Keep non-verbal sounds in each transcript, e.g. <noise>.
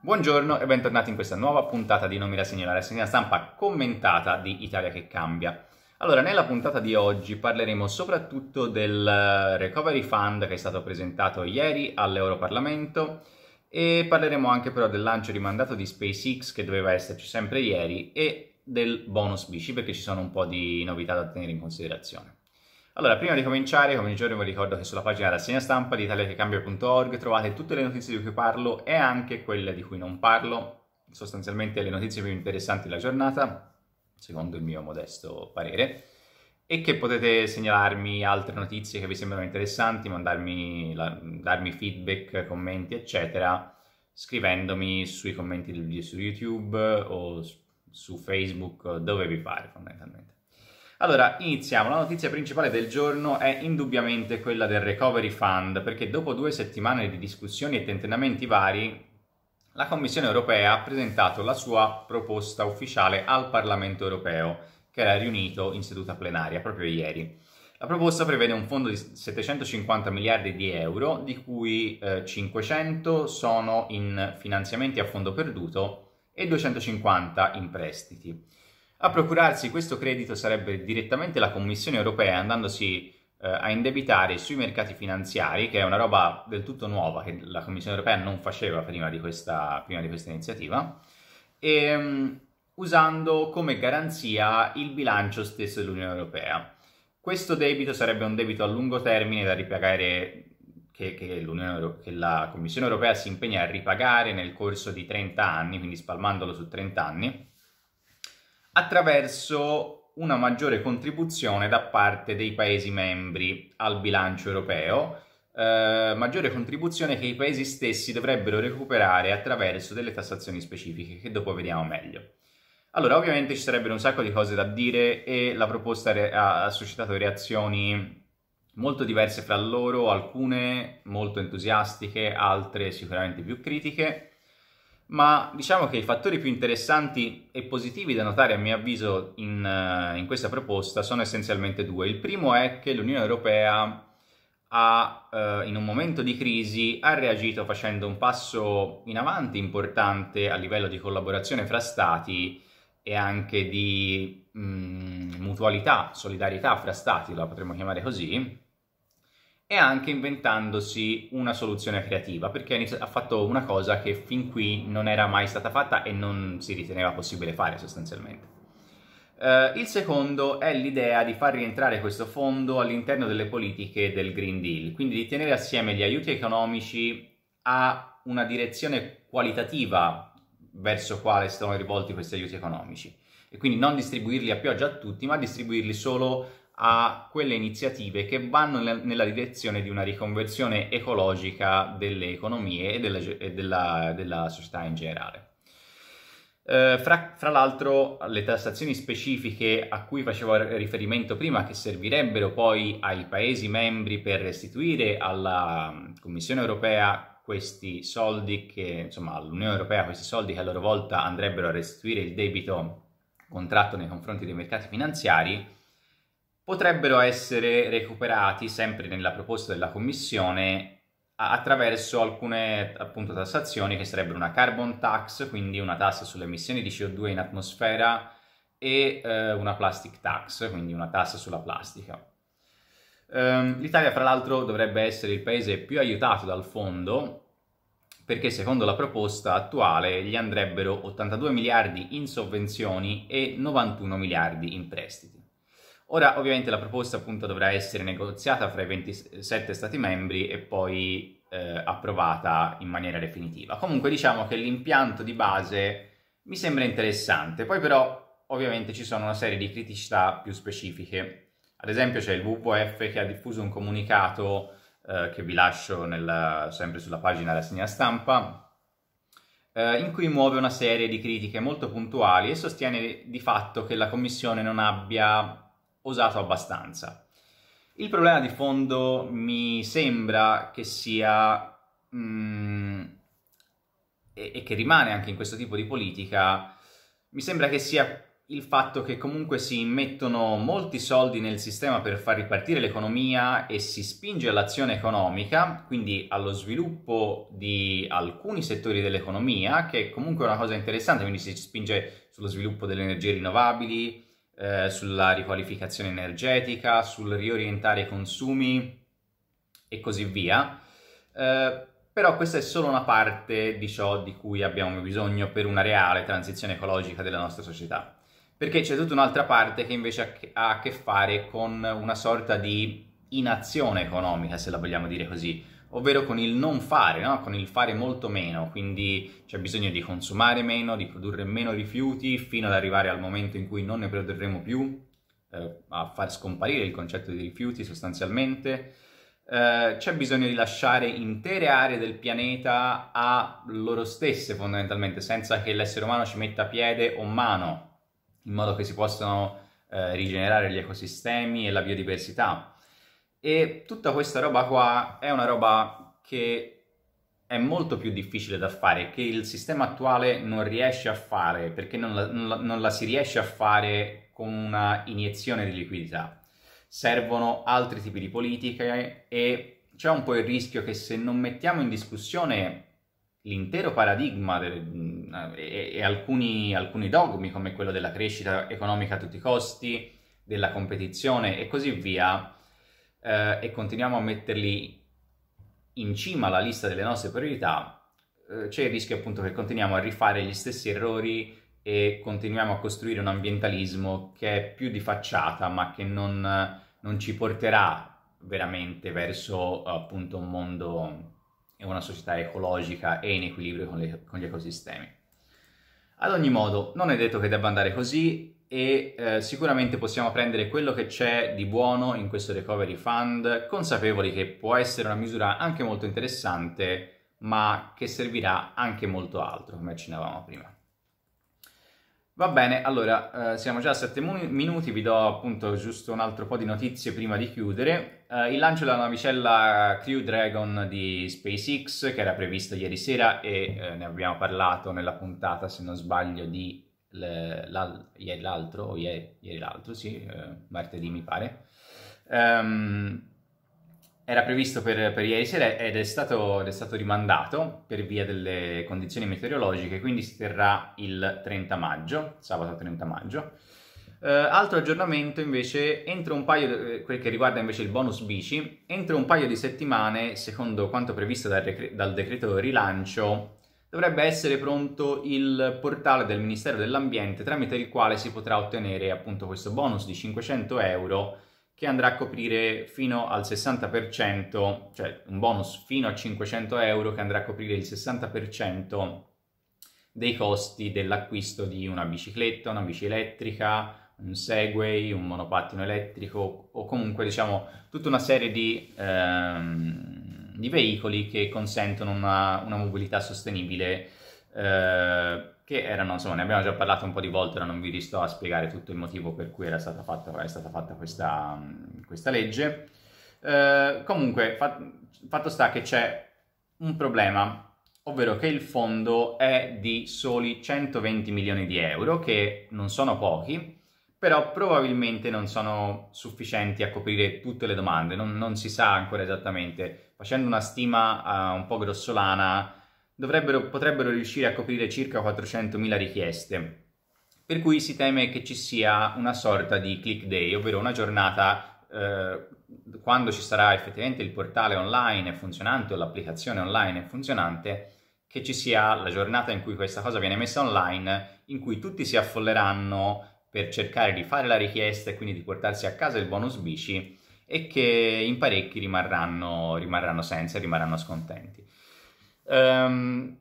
Buongiorno e bentornati in questa nuova puntata di Nomi da Signora, la segna stampa commentata di Italia che cambia. Allora, nella puntata di oggi parleremo soprattutto del eh, Recovery Fund che è stato presentato ieri all'Europarlamento e parleremo anche però del lancio di mandato di SpaceX che doveva esserci sempre ieri e del bonus bici perché ci sono un po' di novità da tenere in considerazione. Allora, prima di cominciare, come ogni giorno vi ricordo che sulla pagina rassegna stampa di italiachecambia.org trovate tutte le notizie di cui parlo e anche quelle di cui non parlo, sostanzialmente le notizie più interessanti della giornata, secondo il mio modesto parere, e che potete segnalarmi altre notizie che vi sembrano interessanti, mandarmi la, darmi feedback, commenti, eccetera, scrivendomi sui commenti del video su YouTube o su Facebook, dove vi pare fondamentalmente. Allora, iniziamo. La notizia principale del giorno è indubbiamente quella del Recovery Fund, perché dopo due settimane di discussioni e tentennamenti vari, la Commissione europea ha presentato la sua proposta ufficiale al Parlamento europeo, che era riunito in seduta plenaria proprio ieri. La proposta prevede un fondo di 750 miliardi di euro, di cui eh, 500 sono in finanziamenti a fondo perduto e 250 in prestiti. A procurarsi questo credito sarebbe direttamente la Commissione europea andandosi eh, a indebitare sui mercati finanziari, che è una roba del tutto nuova che la Commissione europea non faceva prima di questa, prima di questa iniziativa, e, um, usando come garanzia il bilancio stesso dell'Unione europea. Questo debito sarebbe un debito a lungo termine da ripagare che, che, che, la Commissione europea si impegna a ripagare nel corso di 30 anni, quindi spalmandolo su 30 anni, attraverso una maggiore contribuzione da parte dei Paesi membri al bilancio europeo, eh, maggiore contribuzione che i Paesi stessi dovrebbero recuperare attraverso delle tassazioni specifiche che dopo vediamo meglio. Allora, ovviamente ci sarebbero un sacco di cose da dire e la proposta re- ha suscitato reazioni molto diverse fra loro, alcune molto entusiastiche, altre sicuramente più critiche ma diciamo che i fattori più interessanti e positivi da notare a mio avviso in, eh, in questa proposta sono essenzialmente due. Il primo è che l'Unione Europea ha, eh, in un momento di crisi ha reagito facendo un passo in avanti importante a livello di collaborazione fra Stati e anche di mh, mm, mutualità, solidarietà fra Stati, la potremmo chiamare così, e anche inventandosi una soluzione creativa, perché ha fatto una cosa che fin qui non era mai stata fatta e non si riteneva possibile fare sostanzialmente. Uh, il secondo è l'idea di far rientrare questo fondo all'interno delle politiche del Green Deal, quindi di tenere assieme gli aiuti economici a una direzione qualitativa verso quale sono rivolti questi aiuti economici e quindi non distribuirli a pioggia a tutti, ma distribuirli solo a quelle iniziative che vanno nella direzione di una riconversione ecologica delle economie e della, e della, della società in generale. Eh, fra, fra, l'altro le tassazioni specifiche a cui facevo riferimento prima, che servirebbero poi ai Paesi membri per restituire alla Commissione europea questi soldi, che, insomma all'Unione europea questi soldi che a loro volta andrebbero a restituire il debito contratto nei confronti dei mercati finanziari, potrebbero essere recuperati sempre nella proposta della Commissione attraverso alcune appunto tassazioni che sarebbero una carbon tax, quindi una tassa sulle emissioni di CO2 in atmosfera e eh, una plastic tax, quindi una tassa sulla plastica. Um, L'Italia, fra l'altro, dovrebbe essere il paese più aiutato dal fondo perché secondo la proposta attuale gli andrebbero 82 miliardi in sovvenzioni e 91 miliardi in prestiti. Ora ovviamente la proposta appunto dovrà essere negoziata fra i 27 Stati membri e poi eh, approvata in maniera definitiva. Comunque diciamo che l'impianto di base mi sembra interessante, poi però ovviamente ci sono una serie di criticità più specifiche. Ad esempio c'è il WWF che ha diffuso un comunicato eh, che vi lascio nel, sempre sulla pagina della segna stampa eh, in cui muove una serie di critiche molto puntuali e sostiene di fatto che la Commissione non abbia osato abbastanza. Il problema di fondo mi sembra che sia mm, e, e che rimane anche in questo tipo di politica, mi sembra che sia il fatto che comunque si mettono molti soldi nel sistema per far ripartire l'economia e si spinge all'azione economica, quindi allo sviluppo di alcuni settori dell'economia, che è comunque è una cosa interessante, quindi si spinge sullo sviluppo delle energie rinnovabili, eh, sulla riqualificazione energetica, sul riorientare i consumi e così via. Eh, però questa è solo una parte di ciò di cui abbiamo bisogno per una reale transizione ecologica della nostra società. Perché c'è tutta un'altra parte che invece ha a che fare con una sorta di inazione economica, se la vogliamo dire così, ovvero con il non fare, no? con il fare molto meno, quindi c'è bisogno di consumare meno, di produrre meno rifiuti fino ad arrivare al momento in cui non ne produrremo più, eh, a far scomparire il concetto di rifiuti sostanzialmente. Eh, c'è bisogno di lasciare intere aree del pianeta a loro stesse fondamentalmente, senza che l'essere umano ci metta piede o mano, in modo che si possano eh, rigenerare gli ecosistemi e la biodiversità. E tutta questa roba qua è una roba che è molto più difficile da fare, che il sistema attuale non riesce a fare, perché non la, non la, non la si riesce a fare con una iniezione di liquidità. Servono altri tipi di politiche e c'è un po' il rischio che se non mettiamo in discussione l'intero paradigma de, e, e alcuni, alcuni dogmi come quello della crescita economica a tutti i costi, della competizione e così via, eh, e continuiamo a metterli in cima alla lista delle nostre priorità, eh, c'è il rischio appunto che continuiamo a rifare gli stessi errori e continuiamo a costruire un ambientalismo che è più di facciata ma che non, non ci porterà veramente verso appunto un mondo e una società ecologica e in equilibrio con, le, con gli ecosistemi. Ad ogni modo, non è detto che debba andare così, e eh, sicuramente possiamo prendere quello che c'è di buono in questo recovery fund, consapevoli che può essere una misura anche molto interessante, ma che servirà anche molto altro, come accennavamo prima. Va bene, allora eh, siamo già a 7 minuti, vi do appunto giusto un altro po' di notizie prima di chiudere. Eh, il lancio della navicella Crew Dragon di SpaceX, che era previsto ieri sera e eh, ne abbiamo parlato nella puntata, se non sbaglio, di ieri l'altro, o ieri, ieri l'altro, sì, eh, martedì mi pare, um, era previsto per, per, ieri sera ed è stato, è stato rimandato per via delle condizioni meteorologiche, quindi si terrà il 30 maggio, sabato 30 maggio. Uh, altro aggiornamento invece, entro un paio, eh, quel che riguarda invece il bonus bici, entro un paio di settimane, secondo quanto previsto dal, dal decreto rilancio, dovrebbe essere pronto il portale del Ministero dell'Ambiente tramite il quale si potrà ottenere appunto questo bonus di 500 euro che andrà a coprire fino al 60%, cioè un bonus fino a 500 euro che andrà a coprire il 60% dei costi dell'acquisto di una bicicletta, una bici elettrica, un Segway, un monopattino elettrico o comunque diciamo tutta una serie di... Ehm, di veicoli che consentono una, una mobilità sostenibile eh, che erano, insomma, ne abbiamo già parlato un po' di volte, non vi sto a spiegare tutto il motivo per cui era stata fatta, è stata fatta questa, questa legge. Eh, comunque, fa, fatto sta che c'è un problema, ovvero che il fondo è di soli 120 milioni di euro, che non sono pochi, però probabilmente non sono sufficienti a coprire tutte le domande, non, non si sa ancora esattamente. Facendo una stima uh, un po' grossolana, potrebbero riuscire a coprire circa 400.000 richieste, per cui si teme che ci sia una sorta di click day, ovvero una giornata eh, quando ci sarà effettivamente il portale online funzionante o l'applicazione online funzionante, che ci sia la giornata in cui questa cosa viene messa online, in cui tutti si affolleranno per cercare di fare la richiesta e quindi di portarsi a casa il bonus bici e che in parecchi rimarranno, rimarranno senza, rimarranno scontenti. Um,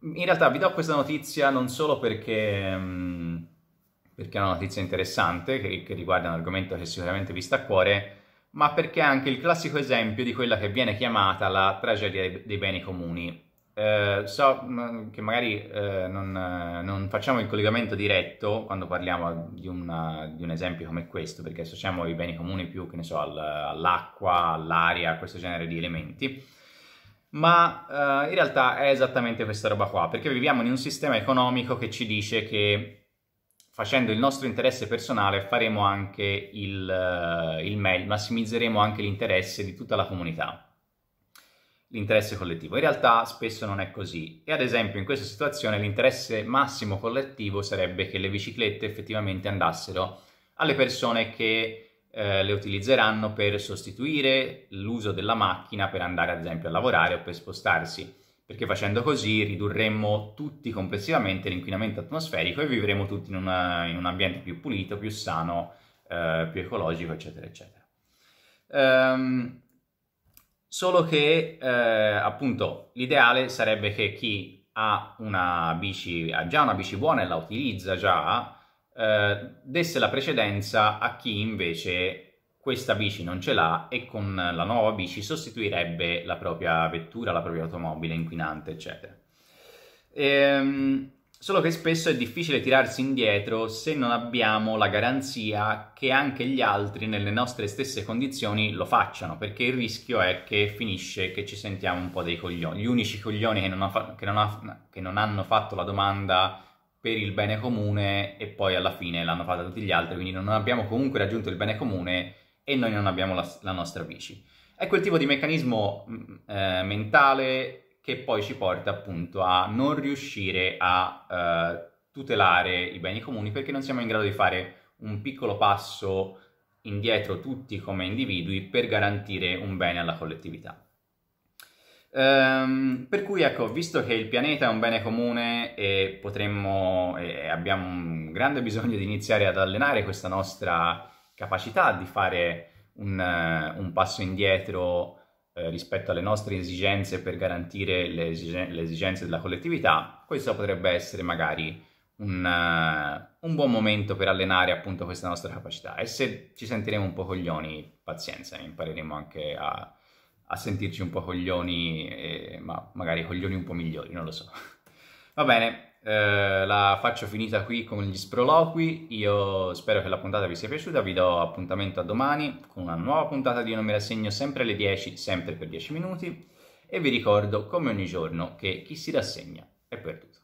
in realtà vi do questa notizia non solo perché, um, perché è una notizia interessante che, che riguarda un argomento che sicuramente vi sta a cuore, ma perché è anche il classico esempio di quella che viene chiamata la tragedia dei beni comuni eh, so mm, che magari eh, non, non, facciamo il collegamento diretto quando parliamo di, una, di, un esempio come questo, perché associamo i beni comuni più, che ne so, al, all'acqua, all'aria, a questo genere di elementi, ma eh, in realtà è esattamente questa roba qua, perché viviamo in un sistema economico che ci dice che facendo il nostro interesse personale faremo anche il, eh, il meglio, massimizzeremo anche l'interesse di tutta la comunità l'interesse collettivo. In realtà spesso non è così e ad esempio in questa situazione l'interesse massimo collettivo sarebbe che le biciclette effettivamente andassero alle persone che eh, le utilizzeranno per sostituire l'uso della macchina per andare ad esempio a lavorare o per spostarsi, perché facendo così ridurremmo tutti complessivamente l'inquinamento atmosferico e vivremo tutti in, una, in un ambiente più pulito, più sano, eh, più ecologico, eccetera, eccetera. Um, solo che eh, appunto l'ideale sarebbe che chi ha una bici, ha già una bici buona e la utilizza già, eh, desse la precedenza a chi invece questa bici non ce l'ha e con la nuova bici sostituirebbe la propria vettura, la propria automobile inquinante, eccetera. Ehm, solo che spesso è difficile tirarsi indietro se non abbiamo la garanzia che anche gli altri nelle nostre stesse condizioni lo facciano, perché il rischio è che finisce che ci sentiamo un po' dei coglioni. Gli unici coglioni che non, ha, che non, ha, che non hanno fatto la domanda per il bene comune e poi alla fine l'hanno fatta tutti gli altri, quindi non abbiamo comunque raggiunto il bene comune e noi non abbiamo la, la nostra bici. È quel tipo di meccanismo mm, eh, mentale che poi ci porta appunto a non riuscire a eh, tutelare i beni comuni perché non siamo in grado di fare un piccolo passo indietro tutti come individui per garantire un bene alla collettività. Um, per cui ecco, visto che il pianeta è un bene comune e potremmo e abbiamo un grande bisogno di iniziare ad allenare questa nostra capacità di fare un, uh, un passo indietro eh, rispetto alle nostre esigenze per garantire le, esigen- le, esigenze della collettività, questo potrebbe essere magari un, uh, un, buon momento per allenare appunto questa nostra capacità. E se ci sentiremo un po' coglioni, pazienza, impareremo anche a, a sentirci un po' coglioni, eh, ma magari coglioni un po' migliori, non lo so. <laughs> Va bene, eh, la faccio finita qui con gli sproloqui, io spero che la puntata vi sia piaciuta, vi do appuntamento a domani con una nuova puntata di Io non mi rassegno, sempre alle 10, sempre per 10 minuti e vi ricordo come ogni giorno che chi si rassegna è per tutti.